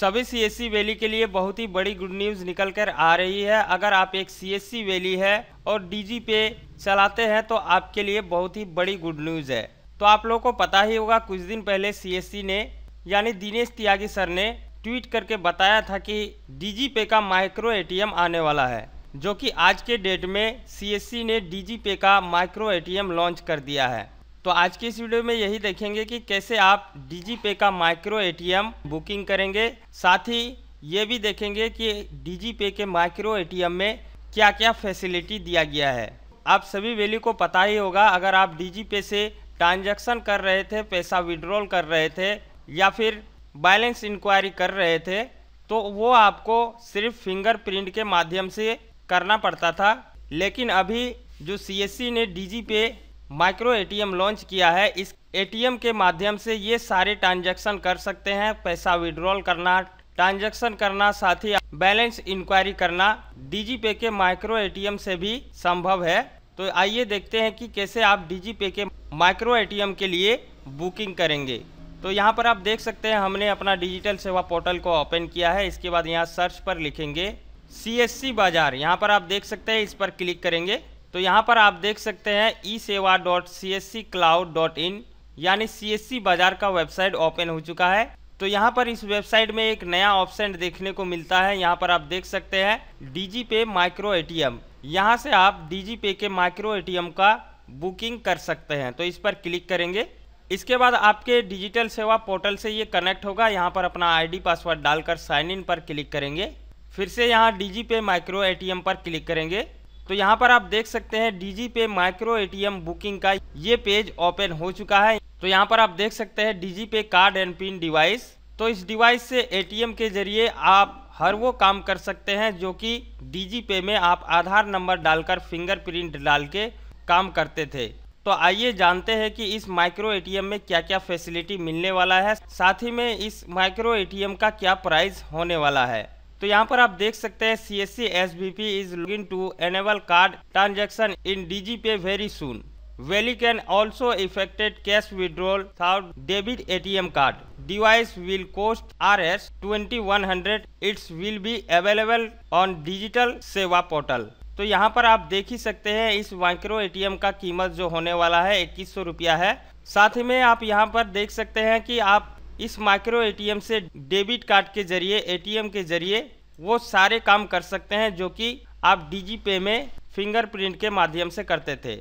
सभी C S valley के लिए बहुत ही बड़ी गुड न्यूज़ निकल कर आ रही है अगर आप एक सी एस वैली है और डी पे चलाते हैं तो आपके लिए बहुत ही बड़ी गुड न्यूज़ है तो आप लोगों को पता ही होगा कुछ दिन पहले सी ने यानी दिनेश त्यागी सर ने ट्वीट करके बताया था कि डी पे का माइक्रो ए आने वाला है जो कि आज के डेट में सी ने डी पे का माइक्रो ए लॉन्च कर दिया है तो आज की इस वीडियो में यही देखेंगे कि कैसे आप डी पे का माइक्रो एटीएम बुकिंग करेंगे साथ ही ये भी देखेंगे कि डी पे के माइक्रो एटीएम में क्या क्या फैसिलिटी दिया गया है आप सभी वैल्यू को पता ही होगा अगर आप डी पे से ट्रांजैक्शन कर रहे थे पैसा विड्रॉल कर रहे थे या फिर बैलेंस इंक्वायरी कर रहे थे तो वो आपको सिर्फ फिंगरप्रिंट के माध्यम से करना पड़ता था लेकिन अभी जो सी e ने D pay micro ATM launch किया है इस एटीएम के माध्यम से ये सारे ट्रांजैक्शन कर सकते हैं पैसा विड्रॉल करना ट्रांजैक्शन करना साथ ही बैलेंस इंक्वायरी करना डीजी पे के माइक्रो एटीएम से भी संभव है तो आइए देखते हैं कि कैसे आप डीजी पे के माइक्रो एटीएम के लिए बुकिंग करेंगे तो यहाँ पर आप देख सकते हैं हमने अपना डिजिटल सेवा पोर्टल को ओपन किया है इसके बाद यहाँ सर्च पर लिखेंगे सी बाज़ार यहाँ पर आप देख सकते हैं इस पर क्लिक करेंगे तो यहाँ पर आप देख सकते हैं e Seva dot C S C cloud dot in यानी सी एस सी बाजार का वेबसाइट ओपन हो चुका है तो यहाँ पर इस वेबसाइट में एक नया ऑप्शन देखने को मिलता है यहाँ पर आप देख सकते हैं डीजी पे माइक्रो एम यहाँ से आप डीजी पे के माइक्रो एम का बुकिंग कर सकते हैं तो इस पर क्लिक करेंगे इसके बाद आपके डिजिटल सेवा पोर्टल से ये कनेक्ट होगा यहाँ पर अपना आईडी पासवर्ड डालकर साइन इन पर क्लिक करेंगे फिर से यहाँ डीजी पे माइक्रो एटीएम पर क्लिक करेंगे तो यहाँ पर आप देख सकते हैं डीजी पे माइक्रो एटीएम बुकिंग का ये पेज ओपन हो चुका है तो यहाँ पर आप देख सकते हैं डीजी पे कार्ड एंड पिन डिवाइस तो इस डिवाइस से एटीएम के जरिए आप हर वो काम कर सकते हैं जो कि डीजी पे में आप आधार नंबर डालकर फिंगरप्रिंट डाल के काम करते थे तो आइए जानते हैं कि इस माइक्रो एटीएम में क्या क्या फैसिलिटी मिलने वाला है साथ ही में इस माइक्रो एटीएम का क्या प्राइस होने वाला है तो यहाँ पर आप देख सकते हैं C S C S B P is in to enable card transaction in Digipay very soon Valley can debit A T M card device will cost R S twenty one hundred it's will be available on digital Seva portal तो यहाँ पर आप देख ही सकते हैं इस micro ATM का कीमत जो होने वाला है इक्कीस सौ रुपया है साथ ही में आप यहाँ पर देख सकते हैं कि आप इस माइक्रो एटीएम से डेबिट कार्ड के जरिए एटीएम के जरिए वो सारे काम कर सकते हैं जो कि आप डीजी पे में फिंगरप्रिंट के माध्यम से करते थे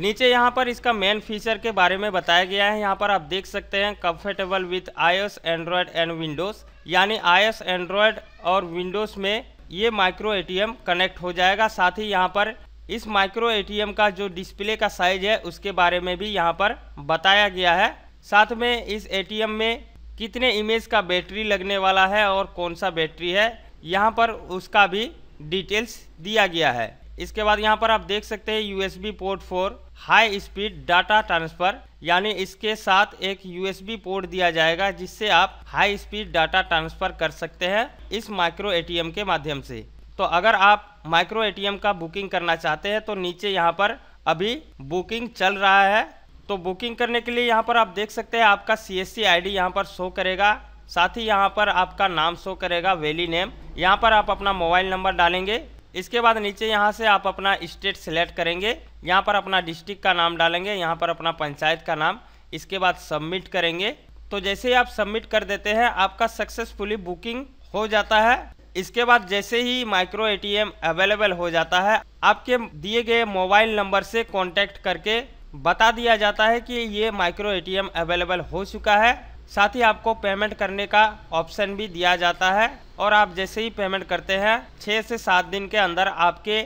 नीचे यहाँ पर इसका मेन फीचर के बारे में बताया गया है यहाँ पर आप देख सकते हैं comfortable with iOS Android and Windows यानी आईओएस एंड्रॉयड और विंडोज़ में ये माइक्रो एटीएम कनेक्ट हो जाएगा साथ ही यहाँ पर इस माइक्रो एटीएम का जो डिस्प्ले का साइज है उसके बारे में भी यहाँ पर बताया गया है साथ में इस ए में कितने इमेज का बैटरी लगने वाला है और कौन सा बैटरी है यहाँ पर उसका भी डिटेल्स दिया गया है इसके बाद यहाँ पर आप देख सकते हैं USB port for high speed data transfer यानी इसके साथ एक यूएसबी पोर्ट दिया जाएगा जिससे आप हाई स्पीड डाटा ट्रांसफ़र कर सकते हैं इस माइक्रो एटीएम के माध्यम से तो अगर आप माइक्रो एटीएम का बुकिंग करना चाहते हैं तो नीचे यहाँ पर अभी बुकिंग चल रहा है तो बुकिंग करने के लिए यहाँ पर आप देख सकते हैं आपका सी एस सी आई डी यहाँ पर शो करेगा साथ ही यहाँ पर आपका नाम शो करेगा वैली नेम यहाँ पर आप अपना मोबाइल नंबर डालेंगे इसके बाद नीचे यहाँ से आप अपना स्टेट सेलेक्ट करेंगे यहाँ पर अपना डिस्ट्रिक्ट का नाम डालेंगे यहाँ पर अपना पंचायत का नाम इसके बाद सबमिट करेंगे तो जैसे ही आप सबमिट कर देते हैं आपका सक्सेसफुली बुकिंग हो जाता है इसके बाद जैसे ही माइक्रो एटीएम अवेलेबल हो जाता है आपके दिए गए मोबाइल नंबर से कॉन्टेक्ट करके बता दिया जाता है कि ये माइक्रो एटीएम अवेलेबल हो चुका है साथ ही आपको पेमेंट करने का ऑप्शन भी दिया जाता है और आप जैसे ही पेमेंट करते हैं छः से सात दिन के अंदर आपके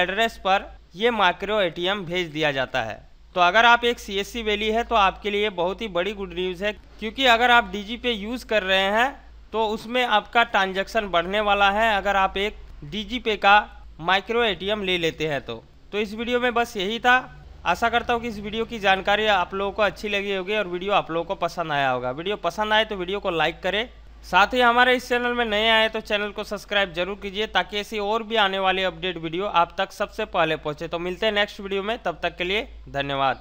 एड्रेस पर ये माइक्रो एटीएम भेज दिया जाता है तो अगर आप एक सी एस वैली है तो आपके लिए बहुत ही बड़ी गुड न्यूज़ है क्योंकि अगर आप डी पे यूज़ कर रहे हैं तो उसमें आपका ट्रांजैक्शन बढ़ने वाला है अगर आप एक डी पे का माइक्रो एटीएम ले लेते हैं तो तो इस वीडियो में बस यही था आशा करता हूँ कि इस वीडियो की जानकारी आप लोगों को अच्छी लगी होगी और वीडियो आप लोगों को पसंद आया होगा वीडियो पसंद आए तो वीडियो को लाइक करें साथ ही हमारे इस चैनल में नए आए तो चैनल को सब्सक्राइब जरूर कीजिए ताकि ऐसी और भी आने वाली अपडेट वीडियो आप तक सबसे पहले पहुंचे तो मिलते हैं नेक्स्ट वीडियो में तब तक के लिए धन्यवाद